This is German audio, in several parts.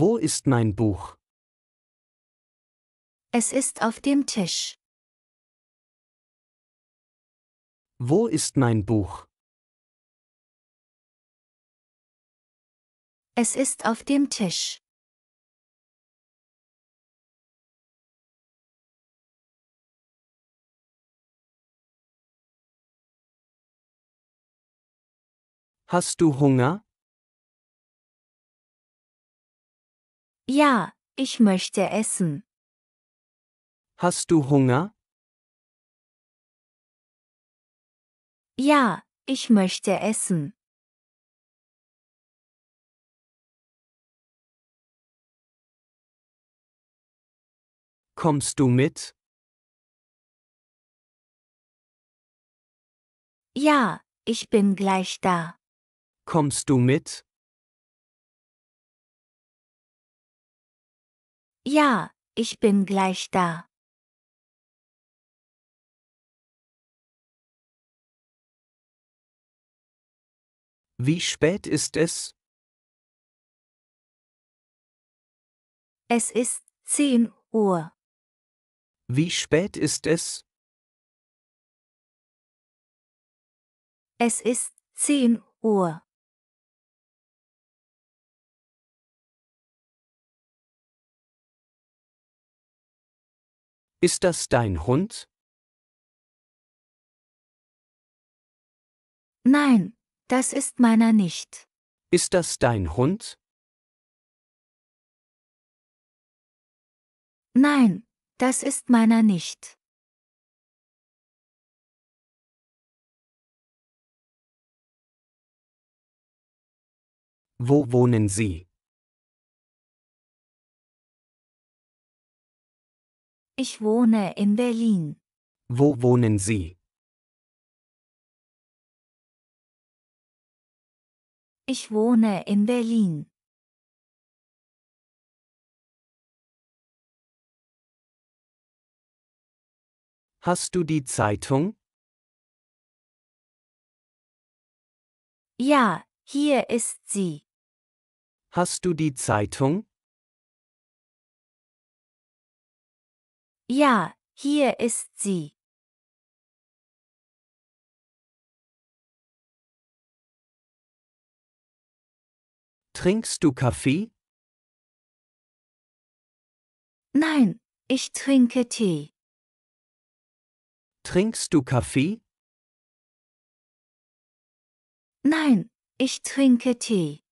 Wo ist mein Buch? Es ist auf dem Tisch. Wo ist mein Buch? Es ist auf dem Tisch. Hast du Hunger? Ja, ich möchte essen. Hast du Hunger? Ja, ich möchte essen. Kommst du mit? Ja, ich bin gleich da. Kommst du mit? Ja, ich bin gleich da. Wie spät ist es? Es ist zehn Uhr. Wie spät ist es? Es ist zehn Uhr. Ist das dein Hund? Nein, das ist meiner nicht. Ist das dein Hund? Nein, das ist meiner nicht. Wo wohnen Sie? Ich wohne in Berlin. Wo wohnen Sie? Ich wohne in Berlin. Hast du die Zeitung? Ja, hier ist sie. Hast du die Zeitung? Ja, hier ist sie. Trinkst du Kaffee? Nein, ich trinke Tee. Trinkst du Kaffee? Nein, ich trinke Tee.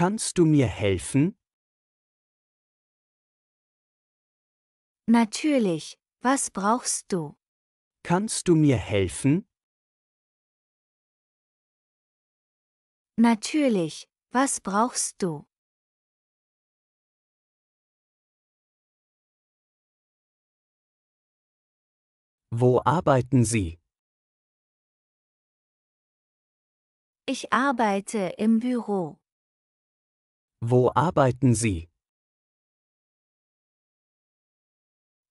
Kannst du mir helfen? Natürlich, was brauchst du? Kannst du mir helfen? Natürlich, was brauchst du? Wo arbeiten Sie? Ich arbeite im Büro. Wo arbeiten Sie?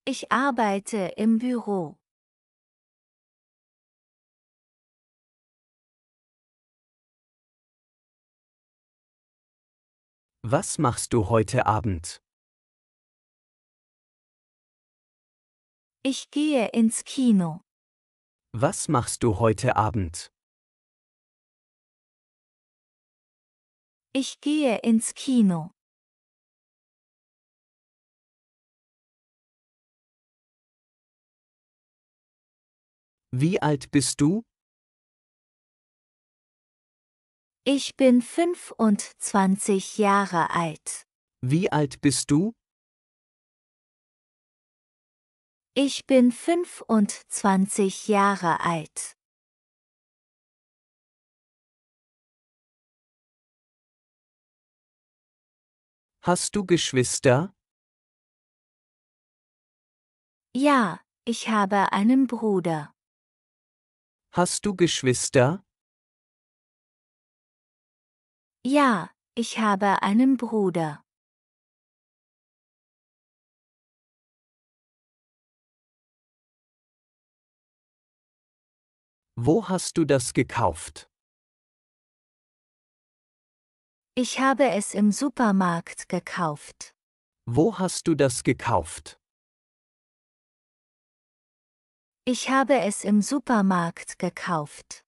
Ich arbeite im Büro. Was machst du heute Abend? Ich gehe ins Kino. Was machst du heute Abend? Ich gehe ins Kino. Wie alt bist du? Ich bin 25 Jahre alt. Wie alt bist du? Ich bin 25 Jahre alt. Hast du Geschwister? Ja, ich habe einen Bruder. Hast du Geschwister? Ja, ich habe einen Bruder. Wo hast du das gekauft? Ich habe es im Supermarkt gekauft. Wo hast du das gekauft? Ich habe es im Supermarkt gekauft.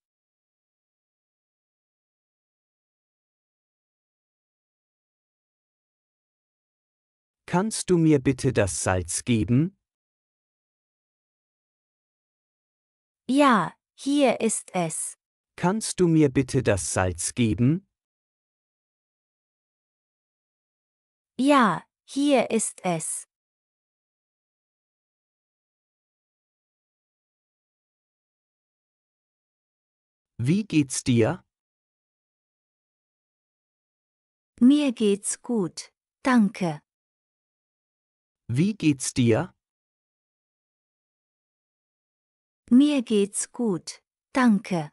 Kannst du mir bitte das Salz geben? Ja, hier ist es. Kannst du mir bitte das Salz geben? Ja, hier ist es. Wie geht's dir? Mir geht's gut, danke. Wie geht's dir? Mir geht's gut, danke.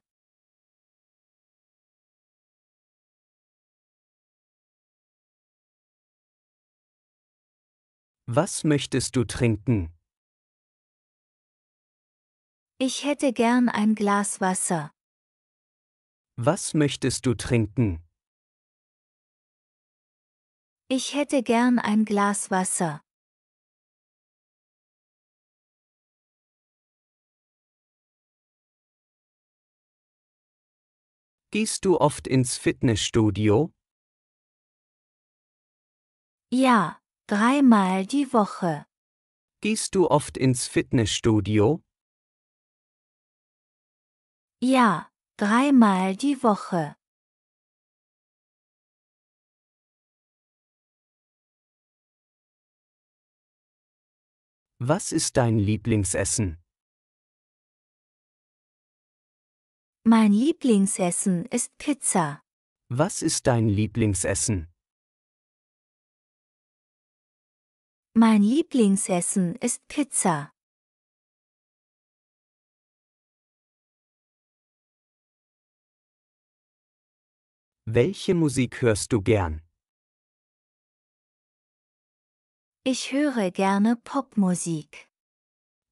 Was möchtest du trinken? Ich hätte gern ein Glas Wasser. Was möchtest du trinken? Ich hätte gern ein Glas Wasser. Gehst du oft ins Fitnessstudio? Ja, Dreimal die Woche. Gehst du oft ins Fitnessstudio? Ja, dreimal die Woche. Was ist dein Lieblingsessen? Mein Lieblingsessen ist Pizza. Was ist dein Lieblingsessen? Mein Lieblingsessen ist Pizza. Welche Musik hörst du gern? Ich höre gerne Popmusik.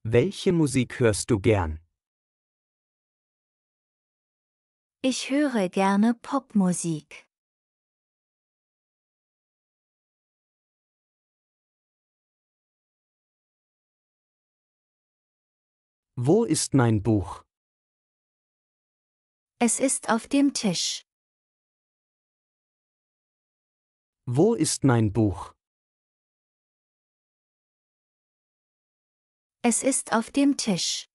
Welche Musik hörst du gern? Ich höre gerne Popmusik. Wo ist mein Buch? Es ist auf dem Tisch. Wo ist mein Buch? Es ist auf dem Tisch.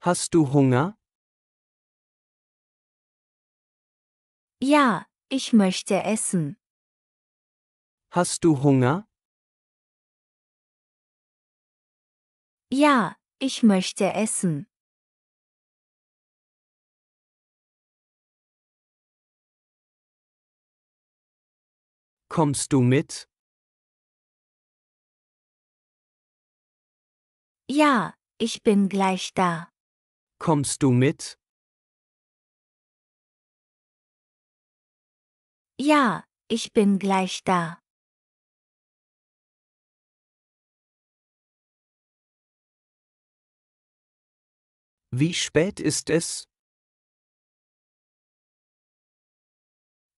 Hast du Hunger? Ja, ich möchte essen. Hast du Hunger? Ja, ich möchte essen. Kommst du mit? Ja, ich bin gleich da. Kommst du mit? Ja, ich bin gleich da. Wie spät ist es?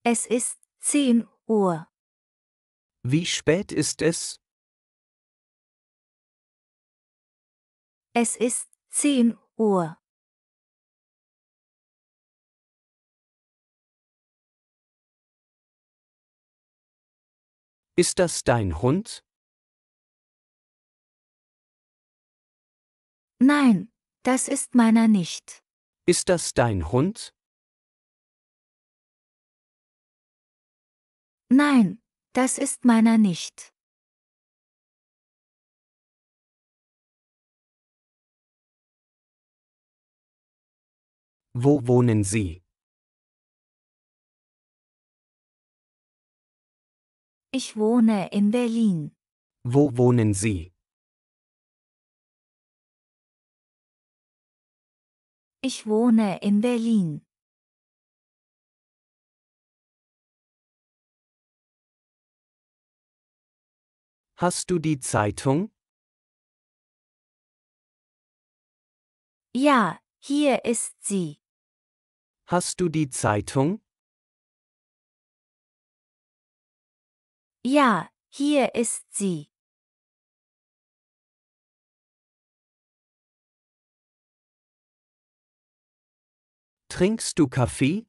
Es ist zehn Uhr. Wie spät ist es? Es ist zehn Uhr. Ist das dein Hund? Nein, das ist meiner nicht. Ist das dein Hund? Nein, das ist meiner nicht. Wo wohnen Sie? Ich wohne in Berlin. Wo wohnen Sie? Ich wohne in Berlin. Hast du die Zeitung? Ja, hier ist sie. Hast du die Zeitung? Ja, hier ist sie. Trinkst du Kaffee?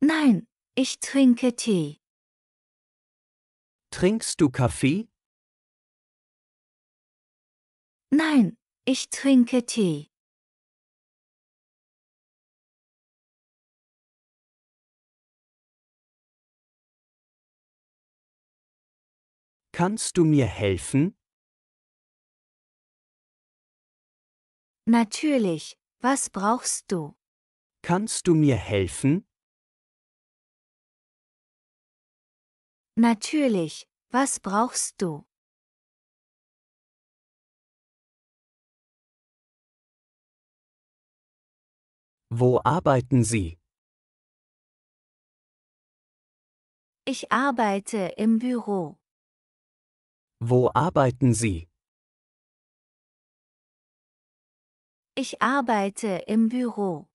Nein, ich trinke Tee. Trinkst du Kaffee? Nein, ich trinke Tee. Kannst du mir helfen? Natürlich, was brauchst du? Kannst du mir helfen? Natürlich, was brauchst du? Wo arbeiten Sie? Ich arbeite im Büro. Wo arbeiten Sie? Ich arbeite im Büro.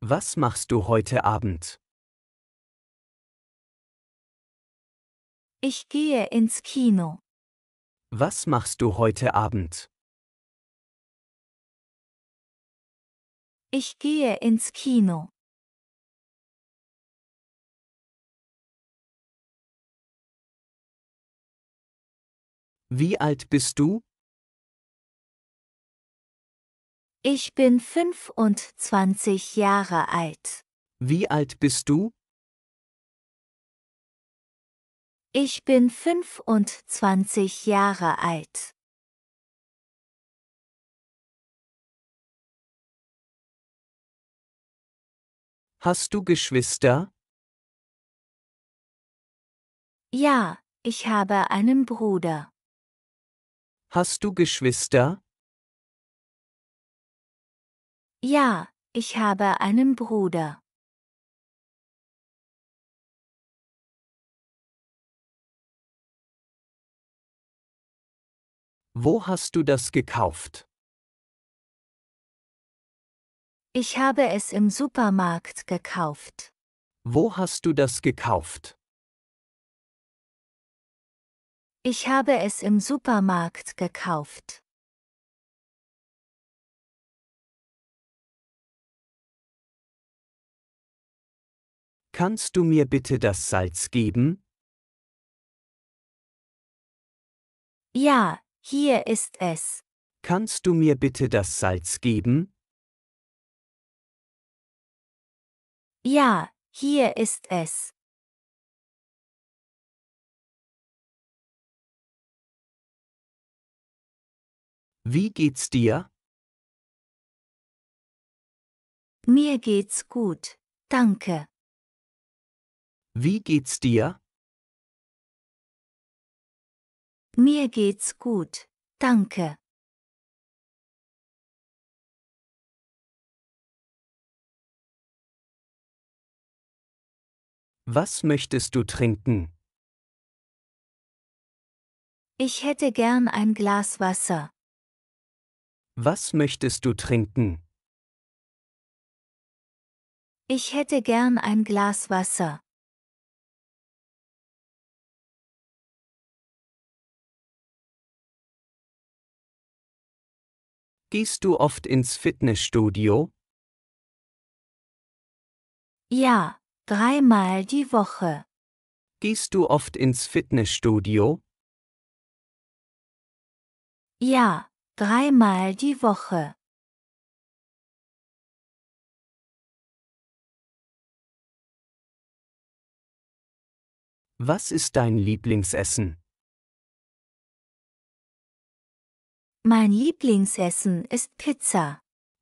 Was machst du heute Abend? Ich gehe ins Kino. Was machst du heute Abend? Ich gehe ins Kino. Wie alt bist du? Ich bin 25 Jahre alt. Wie alt bist du? Ich bin 25 Jahre alt. Hast du Geschwister? Ja, ich habe einen Bruder. Hast du Geschwister? Ja, ich habe einen Bruder. Wo hast du das gekauft? Ich habe es im Supermarkt gekauft. Wo hast du das gekauft? Ich habe es im Supermarkt gekauft. Kannst du mir bitte das Salz geben? Ja, hier ist es. Kannst du mir bitte das Salz geben? Ja, hier ist es. Wie geht's dir? Mir geht's gut, danke. Wie geht's dir? Mir geht's gut, danke. Was möchtest du trinken? Ich hätte gern ein Glas Wasser. Was möchtest du trinken? Ich hätte gern ein Glas Wasser. Gehst du oft ins Fitnessstudio? Ja, Dreimal die Woche. Gehst du oft ins Fitnessstudio? Ja, dreimal die Woche. Was ist dein Lieblingsessen? Mein Lieblingsessen ist Pizza.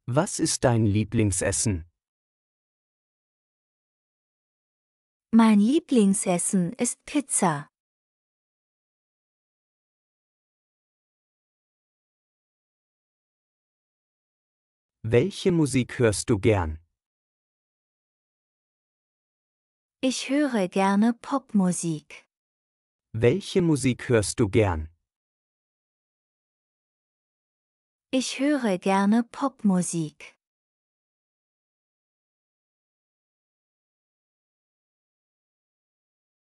Was ist dein Lieblingsessen? Mein Lieblingsessen ist Pizza. Welche Musik hörst du gern? Ich höre gerne Popmusik. Welche Musik hörst du gern? Ich höre gerne Popmusik.